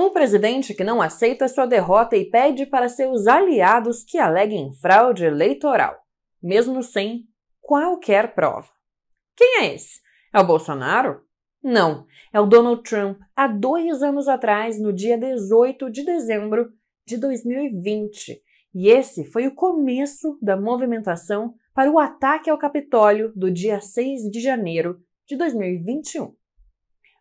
Um presidente que não aceita sua derrota e pede para seus aliados que aleguem fraude eleitoral, mesmo sem qualquer prova. Quem é esse? É o Bolsonaro? Não, é o Donald Trump, há dois anos atrás, no dia 18 de dezembro de 2020. E esse foi o começo da movimentação para o ataque ao Capitólio do dia 6 de janeiro de 2021.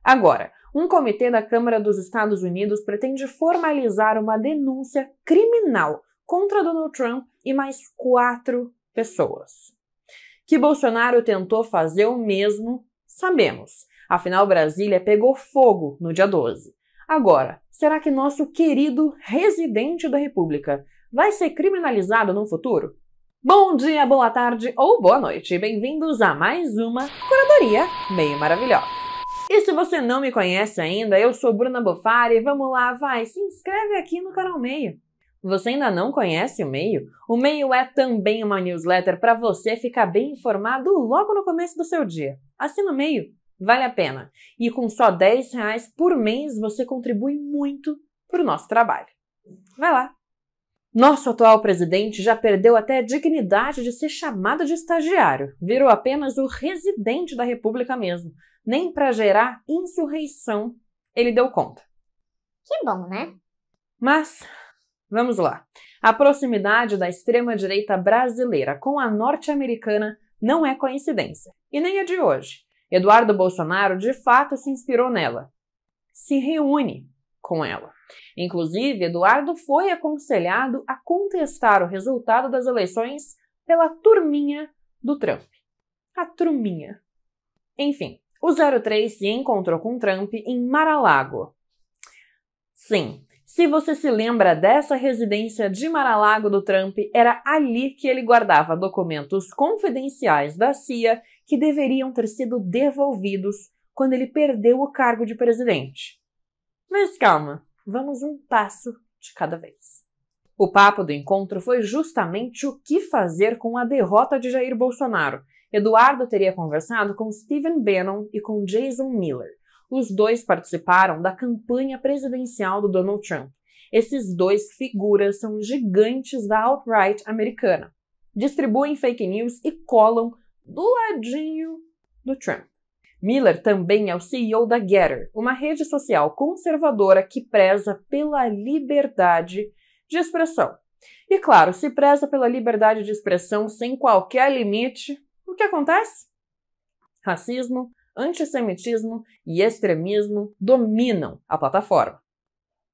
Agora, um comitê da Câmara dos Estados Unidos pretende formalizar uma denúncia criminal contra Donald Trump e mais quatro pessoas. Que Bolsonaro tentou fazer o mesmo, sabemos. Afinal, Brasília pegou fogo no dia 12. Agora, será que nosso querido residente da República vai ser criminalizado no futuro? Bom dia, boa tarde ou boa noite. Bem-vindos a mais uma Curadoria Meio Maravilhosa. E se você não me conhece ainda, eu sou Bruna Bofari, vamos lá, vai, se inscreve aqui no canal Meio. Você ainda não conhece o Meio? O Meio é também uma newsletter para você ficar bem informado logo no começo do seu dia. Assina o Meio, vale a pena. E com só 10 reais por mês você contribui muito para o nosso trabalho. Vai lá! Nosso atual presidente já perdeu até a dignidade de ser chamado de estagiário, virou apenas o residente da República mesmo. Nem para gerar insurreição ele deu conta. Que bom, né? Mas vamos lá. A proximidade da extrema-direita brasileira com a norte-americana não é coincidência, e nem é de hoje. Eduardo Bolsonaro de fato se inspirou nela. Se reúne com ela. Inclusive, Eduardo foi aconselhado a contestar o resultado das eleições pela turminha do Trump. A turminha. Enfim, o 03 se encontrou com Trump em Mar-a-Lago. Sim, se você se lembra dessa residência de Mar-a-Lago do Trump, era ali que ele guardava documentos confidenciais da CIA que deveriam ter sido devolvidos quando ele perdeu o cargo de presidente. Mas calma, vamos um passo de cada vez. O papo do encontro foi justamente o que fazer com a derrota de Jair Bolsonaro. Eduardo teria conversado com Stephen Bannon e com Jason Miller. Os dois participaram da campanha presidencial do Donald Trump. Esses dois figuras são gigantes da alt-right americana. Distribuem fake news e colam do ladinho do Trump. Miller também é o CEO da Getter, uma rede social conservadora que preza pela liberdade de expressão. E claro, se preza pela liberdade de expressão sem qualquer limite, o que acontece? Racismo, antissemitismo e extremismo dominam a plataforma.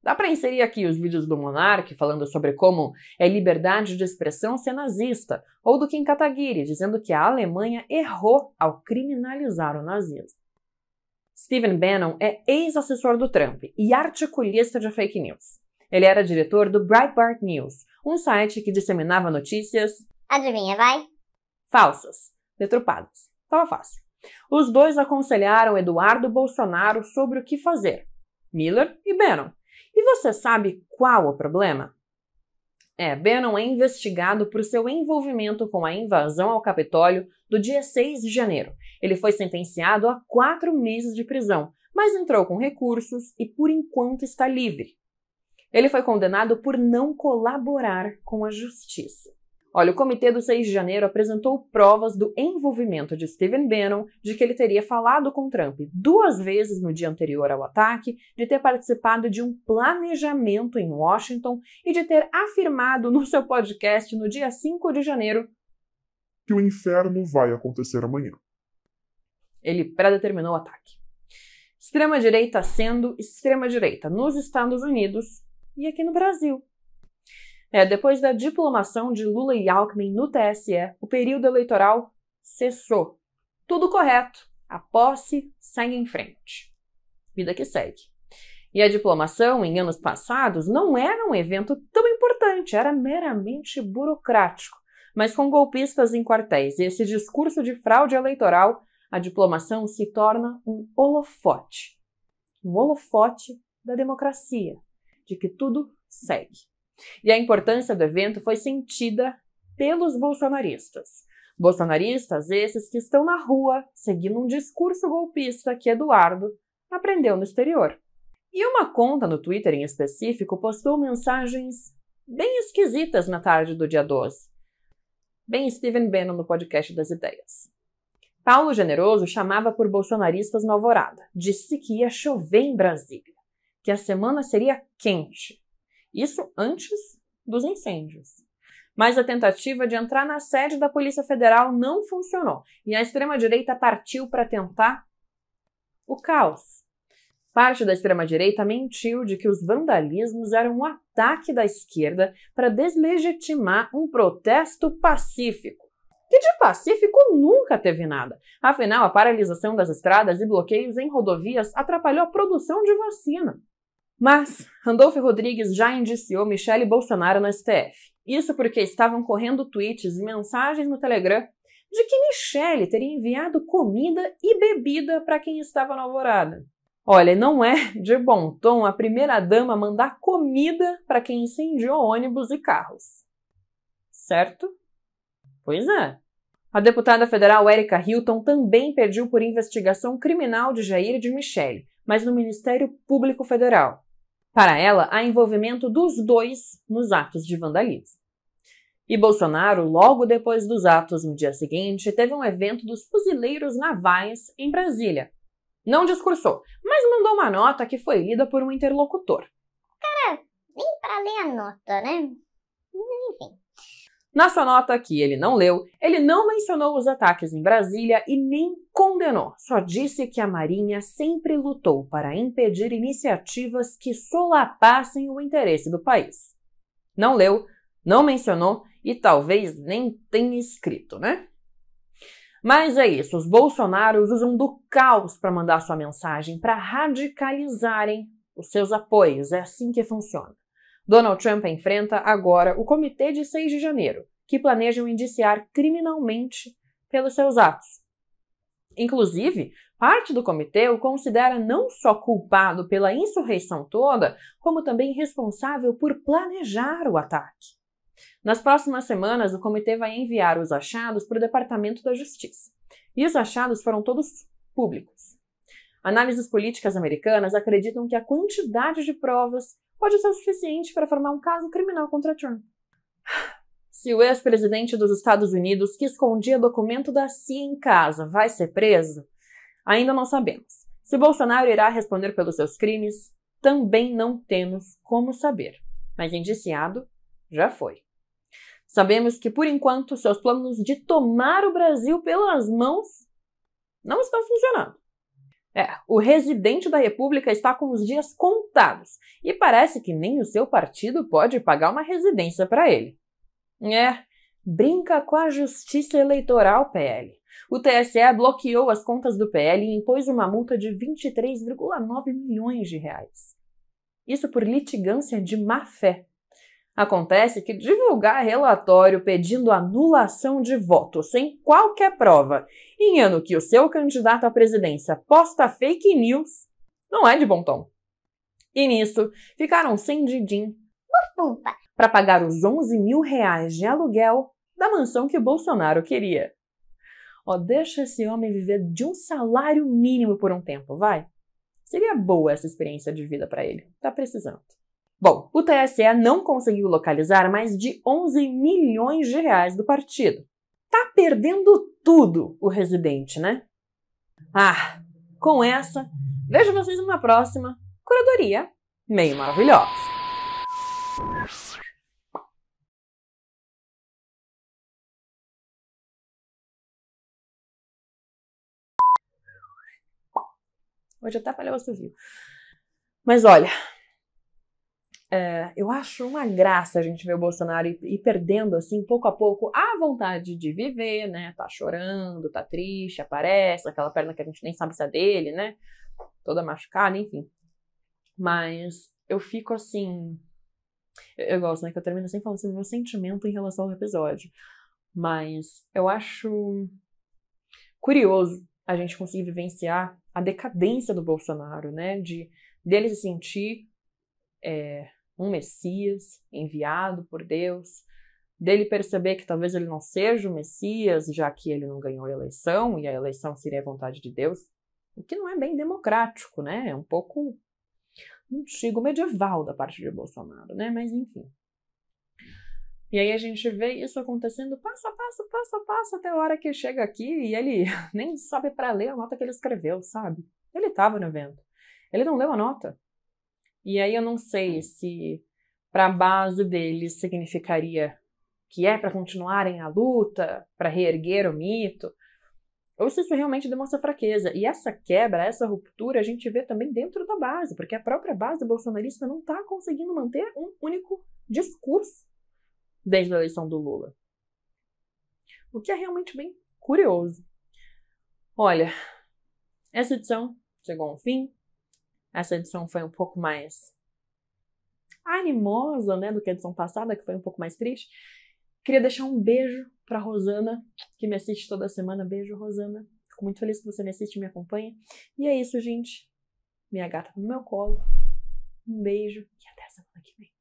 Dá para inserir aqui os vídeos do Monark falando sobre como é liberdade de expressão ser nazista, ou do Kim Kataguiri dizendo que a Alemanha errou ao criminalizar o nazismo. Stephen Bannon é ex-assessor do Trump e articulista de fake news. Ele era diretor do Breitbart News, um site que disseminava notícias. Adivinha, vai? Falsas, detrupadas. Tava fácil. Os dois aconselharam Eduardo Bolsonaro sobre o que fazer, Miller e Bannon e você sabe qual o problema? É, Bannon é investigado por seu envolvimento com a invasão ao Capitólio do dia 6 de janeiro. Ele foi sentenciado a quatro meses de prisão, mas entrou com recursos e por enquanto está livre. Ele foi condenado por não colaborar com a justiça. Olha, o comitê do 6 de janeiro apresentou provas do envolvimento de Stephen Bannon, de que ele teria falado com Trump duas vezes no dia anterior ao ataque, de ter participado de um planejamento em Washington e de ter afirmado no seu podcast no dia 5 de janeiro que o inferno vai acontecer amanhã. Ele predeterminou o ataque. Extrema-direita sendo extrema-direita nos Estados Unidos e aqui no Brasil. É, depois da diplomação de Lula e Alckmin no TSE, o período eleitoral cessou. Tudo correto. A posse segue em frente. Vida que segue. E a diplomação, em anos passados, não era um evento tão importante, era meramente burocrático. Mas com golpistas em quartéis e esse discurso de fraude eleitoral, a diplomação se torna um holofote. Um holofote da democracia, de que tudo segue. E a importância do evento foi sentida pelos bolsonaristas. Bolsonaristas esses que estão na rua seguindo um discurso golpista que Eduardo aprendeu no exterior. E uma conta no Twitter em específico postou mensagens bem esquisitas na tarde do dia 12. Bem Steven Bannon no podcast das ideias. Paulo Generoso chamava por bolsonaristas na alvorada. Disse que ia chover em Brasília, que a semana seria quente isso antes dos incêndios. Mas a tentativa de entrar na sede da Polícia Federal não funcionou e a extrema-direita partiu para tentar o caos. Parte da extrema-direita mentiu de que os vandalismos eram um ataque da esquerda para deslegitimar um protesto pacífico. Que de pacífico nunca teve nada. Afinal, a paralisação das estradas e bloqueios em rodovias atrapalhou a produção de vacina. Mas Randolfo Rodrigues já indiciou Michele Bolsonaro no STF. Isso porque estavam correndo tweets e mensagens no Telegram de que Michele teria enviado comida e bebida para quem estava na alvorada. Olha, não é de bom tom a primeira-dama mandar comida para quem incendiou ônibus e carros. Certo? Pois é. A deputada federal Érica Hilton também pediu por investigação criminal de Jair de Michele, mas no Ministério Público Federal. Para ela, há envolvimento dos dois nos atos de vandalismo. E Bolsonaro, logo depois dos atos no dia seguinte, teve um evento dos fuzileiros navais em Brasília. Não discursou, mas mandou uma nota que foi lida por um interlocutor. Cara, nem para ler a nota, né? Enfim. Na sua nota que ele não leu, ele não mencionou os ataques em Brasília e nem condenou. Só disse que a Marinha sempre lutou para impedir iniciativas que solapassem o interesse do país. Não leu, não mencionou e talvez nem tenha escrito, né? Mas é isso, os bolsonaros usam do caos para mandar sua mensagem, para radicalizarem os seus apoios. É assim que funciona. Donald Trump enfrenta agora o Comitê de 6 de Janeiro, que planejam indiciar criminalmente pelos seus atos. Inclusive, parte do comitê o considera não só culpado pela insurreição toda, como também responsável por planejar o ataque. Nas próximas semanas, o comitê vai enviar os achados para o Departamento da Justiça. E os achados foram todos públicos. Análises políticas americanas acreditam que a quantidade de provas, pode ser o suficiente para formar um caso criminal contra Trump. Se o ex-presidente dos Estados Unidos que escondia documento da CIA em casa vai ser preso, ainda não sabemos. Se Bolsonaro irá responder pelos seus crimes, também não temos como saber. Mas indiciado, já foi. Sabemos que, por enquanto, seus planos de tomar o Brasil pelas mãos não estão funcionando. É, o residente da República está com os dias contados e parece que nem o seu partido pode pagar uma residência para ele. É, brinca com a justiça eleitoral, PL. O TSE bloqueou as contas do PL e impôs uma multa de 23,9 milhões de reais. Isso por litigância de má fé, Acontece que divulgar relatório pedindo anulação de voto sem qualquer prova, em ano que o seu candidato à presidência posta fake news, não é de bom tom. E nisso, ficaram sem Didim para pagar os 11 mil reais de aluguel da mansão que Bolsonaro queria. Ó, deixa esse homem viver de um salário mínimo por um tempo, vai. Seria boa essa experiência de vida para ele. Tá precisando. Bom, o TSE não conseguiu localizar mais de 11 milhões de reais do partido. Tá perdendo tudo o residente, né? Ah, com essa, vejo vocês numa próxima curadoria meio maravilhosa. Hoje até falhou o civil. Mas olha, é, eu acho uma graça a gente ver o Bolsonaro ir, ir, perdendo, assim, pouco a pouco, a vontade de viver, né? Tá chorando, tá triste, aparece, aquela perna que a gente nem sabe se é dele, né? Toda machucada, enfim. Mas eu fico assim. Eu, gosto, né? Que eu termino sem falando sobre o meu sentimento em relação ao episódio. Mas eu acho curioso a gente conseguir vivenciar a decadência do Bolsonaro, né? De dele se sentir é, um Messias enviado por Deus, dele perceber que talvez ele não seja o Messias, já que ele não ganhou a eleição e a eleição seria a vontade de Deus, o que não é bem democrático, né? É um pouco antigo, medieval da parte de Bolsonaro, né? Mas enfim. E aí a gente vê isso acontecendo passo a passo, passo a passo, até a hora que chega aqui e ele nem sabe para ler a nota que ele escreveu, sabe? Ele estava no evento. Ele não leu a nota. E aí eu não sei se para a base deles significaria que é para continuarem a luta, para reerguer o mito, ou se isso realmente demonstra fraqueza. E essa quebra, essa ruptura, a gente vê também dentro da base, porque a própria base bolsonarista não está conseguindo manter um único discurso desde a eleição do Lula. O que é realmente bem curioso. Olha, essa edição chegou ao fim. Essa edição foi um pouco mais animosa, né, do que a edição passada, que foi um pouco mais triste. Queria deixar um beijo para Rosana, que me assiste toda semana. Beijo, Rosana. Fico muito feliz que você me assiste e me acompanha. E é isso, gente. Minha gata tá no meu colo. Um beijo e até a semana que vem.